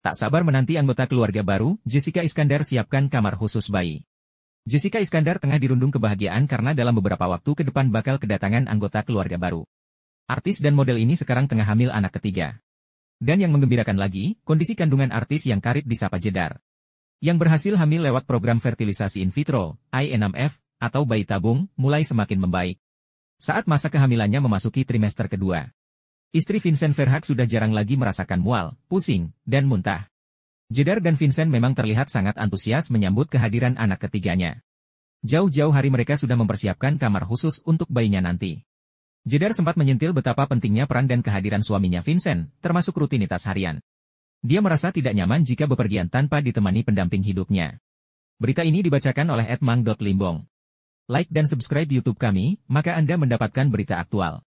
Tak sabar menanti anggota keluarga baru, Jessica Iskandar siapkan kamar khusus bayi. Jessica Iskandar tengah dirundung kebahagiaan karena dalam beberapa waktu ke depan bakal kedatangan anggota keluarga baru. Artis dan model ini sekarang tengah hamil anak ketiga. Dan yang mengembirakan lagi, kondisi kandungan artis yang karib disapa jedar. Yang berhasil hamil lewat program fertilisasi in vitro, I6F, atau bayi tabung, mulai semakin membaik. Saat masa kehamilannya memasuki trimester kedua, Istri Vincent Verhak sudah jarang lagi merasakan mual, pusing, dan muntah. Jedar dan Vincent memang terlihat sangat antusias menyambut kehadiran anak ketiganya. Jauh-jauh hari mereka sudah mempersiapkan kamar khusus untuk bayinya nanti. Jedar sempat menyentil betapa pentingnya peran dan kehadiran suaminya Vincent, termasuk rutinitas harian. Dia merasa tidak nyaman jika bepergian tanpa ditemani pendamping hidupnya. Berita ini dibacakan oleh Edmang.limbong. Limbong. Like dan subscribe YouTube kami, maka Anda mendapatkan berita aktual.